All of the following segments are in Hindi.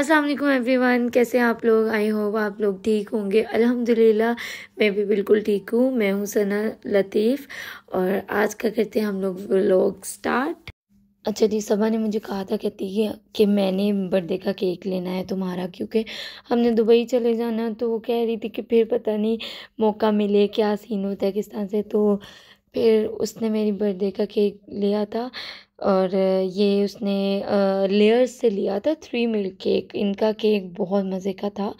अस्सलाम वालेकुम एवरीवन कैसे हैं आप लोग आई होप आप लोग ठीक होंगे अल्हम्दुलिल्लाह मैं भी बिल्कुल ठीक हूँ मैं हूँ सना लतीफ़ और आज का करते हैं हम लोग व्लॉग स्टार्ट अच्छा जी सबा ने मुझे कहा था कहती है कि मैंने बर्थडे का केक लेना है तुम्हारा क्योंकि हमने दुबई चले जाना तो वो कह रही थी कि फिर पता नहीं मौका मिले क्या सीन होता है किस तरह से तो फिर उसने मेरी बर्थडे का केक लिया था और ये उसने लेयर्स से लिया था थ्री मिल केक इनका केक बहुत मज़े का था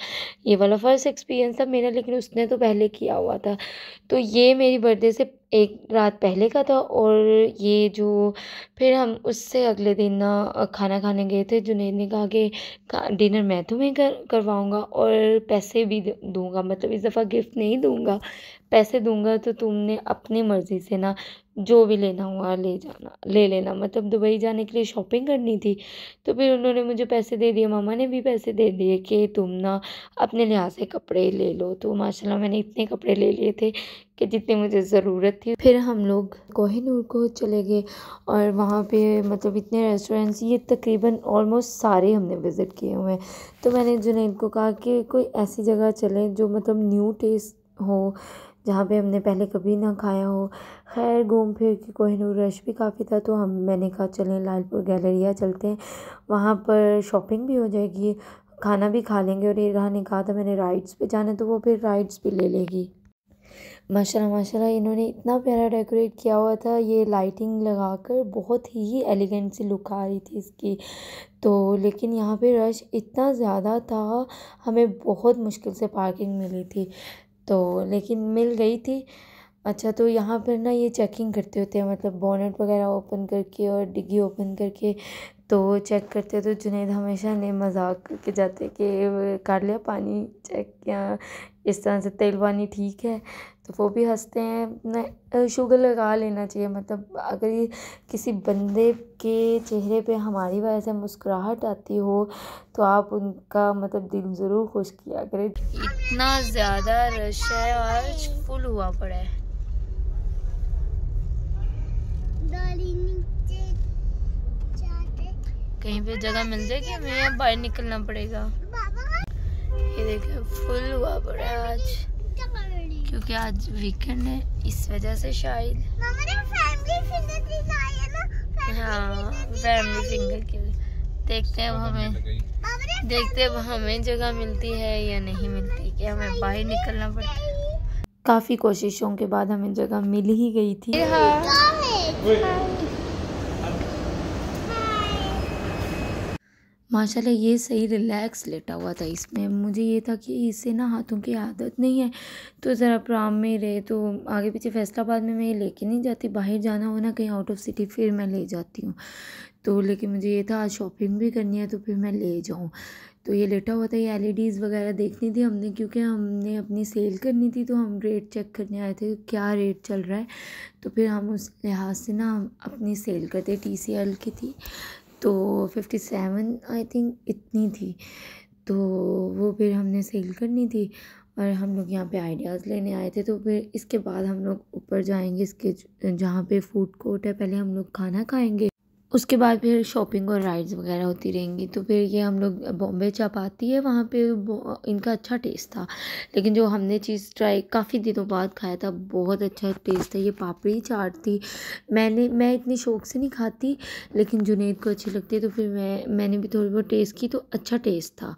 ये वाला फर्स्ट एक्सपीरियंस था मेरा लेकिन उसने तो पहले किया हुआ था तो ये मेरी बर्थडे से एक रात पहले का था और ये जो फिर हम उससे अगले दिन ना खाना खाने गए थे जुनेद ने कहा कि डिनर मैं तुम्हें कर करवाऊँगा और पैसे भी दूँगा मतलब इस दफ़ा गिफ्ट नहीं दूँगा पैसे दूँगा तो तुमने अपनी मर्ज़ी से ना जो भी लेना हुआ ले जाना ले लेना मतलब दुबई जाने के लिए शॉपिंग करनी थी तो फिर उन्होंने मुझे पैसे दे दिए मामा ने भी पैसे दे दिए कि तुम ना अपने लिहाज से कपड़े ले लो तो माशाल्लाह मैंने इतने कपड़े ले लिए थे कि जितने मुझे ज़रूरत थी फिर हम लोग कोहिनूर को चले गए और वहाँ पे मतलब इतने रेस्टोरेंट्स ये तकरीबन ऑलमोस्ट सारे हमने विज़िट किए हुए हैं तो मैंने जुनेद को कहा कि कोई ऐसी जगह चलें जो मतलब न्यू टेस्ट हो जहाँ पे हमने पहले कभी ना खाया हो खैर घूम फिर के कोहिनूर रश भी काफ़ी था तो हम मैंने कहा चलें लालपुर गैलरिया चलते हैं वहाँ पर शॉपिंग भी हो जाएगी खाना भी खा लेंगे और ये रहा ने कहा था मैंने राइड्स पे जाना तो वो फिर राइड्स भी ले लेगी माशा माशा इन्होंने इतना प्यारा डेकोरेट किया हुआ था ये लाइटिंग लगाकर बहुत ही एलिगेंट सी लुक आ रही थी इसकी तो लेकिन यहाँ पे रश इतना ज़्यादा था हमें बहुत मुश्किल से पार्किंग मिली थी तो लेकिन मिल गई थी अच्छा तो यहाँ पर ना ये चेकिंग करते होते हैं मतलब बोनेट वगैरह ओपन करके और डिग्गी ओपन करके तो चेक करते तो जुनेद हमेशा ने मज़ाक करके जाते कि कर लिया पानी चेक या इस तरह से तेल पानी ठीक है तो वो भी हँसते हैं शुगर लगा लेना चाहिए मतलब अगर ये किसी बंदे के चेहरे पे हमारी वजह से मुस्कुराहट आती हो तो आप उनका मतलब दिल ज़रूर खुश किया करें इतना ज़्यादा रश है आज फुल हुआ पड़ा है कहीं पे जगह मिल जाएगी हमें यहाँ बाहर निकलना पड़ेगा ये देखिए फुल हुआ पड़ा आज क्योंकि आज वीकेंड है इस वजह से शायद हाँ फैमिली के लिए देखते हैं हमें देखते हैं हमें जगह मिलती है या नहीं मिलती कि हमें बाहर निकलना पड़ता है काफ़ी कोशिशों के बाद हमें जगह मिल ही गई थी हाँ। माशाल्लाह ये सही रिलैक्स लेटा हुआ था इसमें मुझे ये था कि इसे ना हाथों की आदत नहीं है तो ज़रा प्राम में रहे तो आगे पीछे फैसलाबाद में मैं ये लेके नहीं जाती बाहर जाना हो ना कहीं आउट ऑफ सिटी फिर मैं ले जाती हूँ तो लेकिन मुझे ये था आज शॉपिंग भी करनी है तो फिर मैं ले जाऊँ तो ये लेटा हुआ था ये एल e वगैरह देखनी थी हमने क्योंकि हमने अपनी सेल करनी थी तो हम रेट चेक करने आए थे क्या रेट चल रहा है तो फिर हम उस लिहाज से ना अपनी सेल करते टी की थी तो फिफ्टी सेवन आई थिंक इतनी थी तो वो फिर हमने सेल करनी थी और हम लोग यहाँ पे आइडियाज़ लेने आए थे तो फिर इसके बाद हम लोग ऊपर जाएंगे इसके जहाँ पे फूड कोर्ट है पहले हम लोग खाना खाएंगे उसके बाद फिर शॉपिंग और राइड्स वगैरह होती रहेंगी तो फिर ये हम लोग बॉम्बे चपाती है वहाँ पे इनका अच्छा टेस्ट था लेकिन जो हमने चीज़ ट्राई काफ़ी दिनों बाद खाया था बहुत अच्छा टेस्ट था ये पापड़ी चाट थी मैंने मैं इतनी शौक से नहीं खाती लेकिन जुनेद को अच्छी लगती है तो फिर मैं मैंने भी थोड़ी बहुत टेस्ट की तो अच्छा टेस्ट था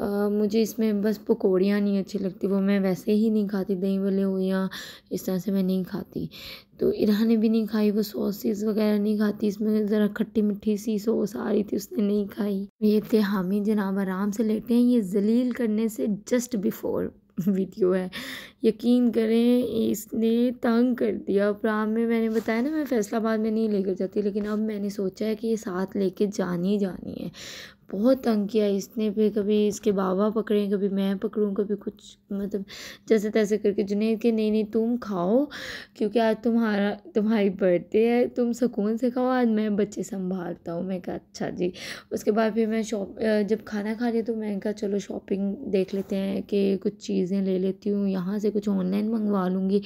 आ, मुझे इसमें बस पकौड़ियाँ नहीं अच्छी लगती वो मैं वैसे ही नहीं खाती दही वाले हो या इस तरह से मैं नहीं खाती तो इरहा ने भी नहीं खाई वो सॉसेस वगैरह नहीं खाती इसमें ज़रा खट्टी मिट्टी सी सॉस आ रही थी उसने नहीं खाई ये थे हामिद जनाब आराम से लेटे हैं ये जलील करने से जस्ट बिफोर वीडियो है यकीन करें इसने तंग कर दिया प्राम में मैंने बताया ना मैं फैसलाबाद में नहीं लेकर जाती लेकिन अब मैंने सोचा है कि ये साथ लेके जानी जानी है बहुत तंग किया इसने फिर कभी इसके बाबा पकड़े कभी मैं पकड़ूँ कभी कुछ मतलब जैसे तैसे करके जुनेद के नहीं नहीं तुम खाओ क्योंकि आज तुम्हारा तुम्हारी बर्थडे है तुम सुकून से खाओ आज मैं बच्चे संभालता हूँ मैं कहा अच्छा जी उसके बाद फिर मैं शॉप जब खाना खा रही तो मैं कहा चलो शॉपिंग देख लेते हैं कि कुछ चीज़ें ले लेती हूँ यहाँ से कुछ ऑनलाइन मंगवा लूँगी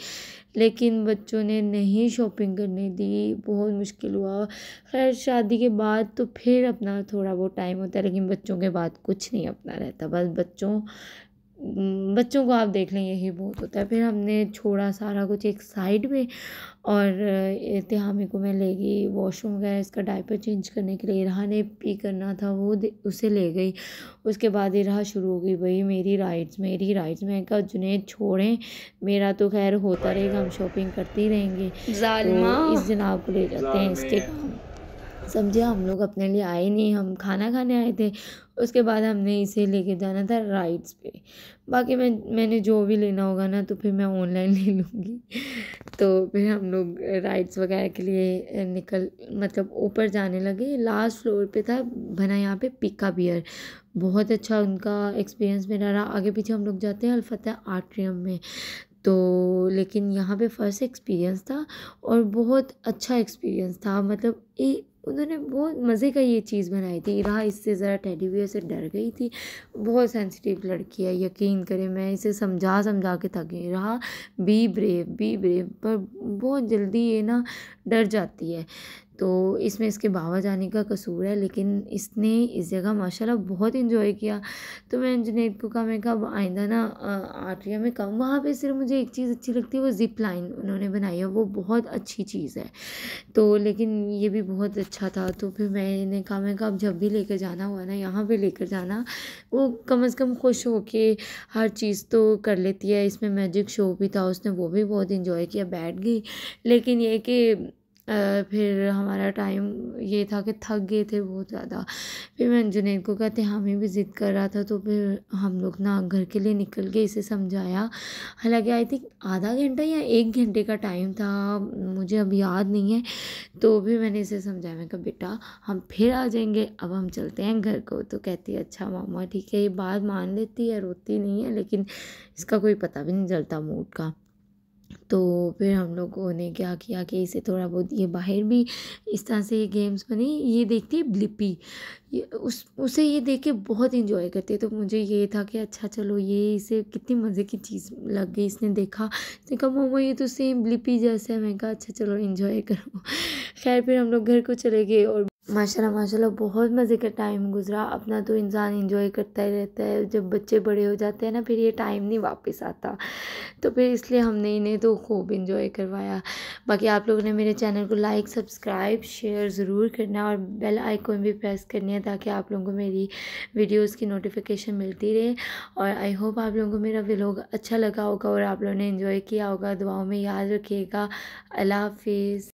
लेकिन बच्चों ने नहीं शॉपिंग करने दी बहुत मुश्किल हुआ खैर शादी के बाद तो फिर अपना थोड़ा बहुत टाइम होता होता है लेकिन बच्चों के बाद कुछ नहीं अपना रहता बस बच्चों बच्चों को आप देख लें यही बहुत होता है फिर हमने छोड़ा सारा कुछ एक साइड में और तिहामी को मैं ले गई वॉशरूम वगैरह इसका डायपर चेंज करने के लिए इरहा ने पी करना था वो उसे ले गई उसके बाद इरहा शुरू हो गई भाई मेरी राइड्स मेरी राइड्स मैं कहा जुनेद छोड़ें मेरा तो खैर होता रहेगा हम शॉपिंग करते ही रहेंगे तो इस दिन आपको ले जाते हैं इसके काम समझे हम लोग अपने लिए आए नहीं हम खाना खाने आए थे उसके बाद हमने इसे लेके जाना था राइड्स पे बाकी मैं मैंने जो भी लेना होगा ना तो फिर मैं ऑनलाइन ले लूँगी तो फिर हम लोग राइड्स वगैरह के लिए निकल मतलब ऊपर जाने लगे लास्ट फ्लोर पे था बना यहाँ पे पिका बियर बहुत अच्छा उनका एक्सपीरियंस मेरा रहा आगे पीछे हम लोग जाते हैं अलफतः आर्ट्रियम में तो लेकिन यहाँ पे फर्स्ट एक्सपीरियंस था और बहुत अच्छा एक्सपीरियंस था मतलब ए उन्होंने बहुत मज़े का ये चीज़ बनाई थी रहा इससे ज़रा टेडी बियर से डर गई थी बहुत सेंसिटिव लड़की है यकीन करें मैं इसे समझा समझा के थक गई रहा बी ब्रेव बी ब्रेव पर बहुत जल्दी ये ना डर जाती है तो इसमें इसके बाबा जाने का कसूर है लेकिन इसने इस जगह माशाल्लाह बहुत इन्जॉय किया तो मैं जुनेद को कहा मैं कहा आइंदा ना आर्टिया में कम वहाँ पे सिर्फ मुझे एक चीज़ अच्छी लगती है वो ज़िप लाइन उन्होंने बनाई है वो बहुत अच्छी चीज़ है तो लेकिन ये भी बहुत अच्छा था तो फिर मैंने कहा मैं कहा अब जब भी लेकर जाना हुआ ना यहाँ पर लेकर जाना वो कम अज़ कम खुश हो के हर चीज़ तो कर लेती है इसमें मैजिक शो भी था उसने वो भी बहुत इन्जॉय किया बैठ गई लेकिन ये कि फिर हमारा टाइम ये था कि थक गए थे बहुत ज़्यादा फिर मैं जुनेद को कहते हमें भी ज़िद कर रहा था तो फिर हम लोग ना घर के लिए निकल गए इसे समझाया हालांकि आई थिंक आधा घंटा या एक घंटे का टाइम था मुझे अब याद नहीं है तो भी मैंने इसे समझाया मैं कहा बेटा हम फिर आ जाएंगे अब हम चलते हैं घर को तो कहती है अच्छा मामा ठीक है ये बात मान लेती है रोती नहीं है लेकिन इसका कोई पता भी नहीं चलता मूड का तो फिर हम लोगों ने क्या किया कि इसे थोड़ा बहुत ये बाहर भी इस तरह से ये गेम्स बने ये देखती है ब्लिपी ये उस उसे ये देख के बहुत इंजॉय करती है तो मुझे ये था कि अच्छा चलो ये इसे कितनी मज़े की चीज़ लग गई इसने देखा इसने कहा मोमो ये तो सेम ब्लिपी जैसा मैं कहा अच्छा चलो इन्जॉय करो खैर फिर हम लोग घर को चले गए और माशाल्लाह माशाल्लाह बहुत मज़े का टाइम गुज़रा अपना तो इंसान इंजॉय करता ही रहता है जब बच्चे बड़े हो जाते हैं ना फिर ये टाइम नहीं वापस आता तो फिर इसलिए हमने इन्हें तो खूब इंजॉय करवाया बाकी आप लोगों ने मेरे चैनल को लाइक सब्सक्राइब शेयर ज़रूर करना और बेल आइकॉन भी प्रेस करनी है ताकि आप लोगों को मेरी वीडियोज़ की नोटिफिकेशन मिलती रहे और आई होप आप लोगों को मेरा व्लॉग अच्छा लगा होगा और आप लोगों ने इन्जॉय किया होगा दुआओं में याद रखिएगा अल्लाह हाफिज़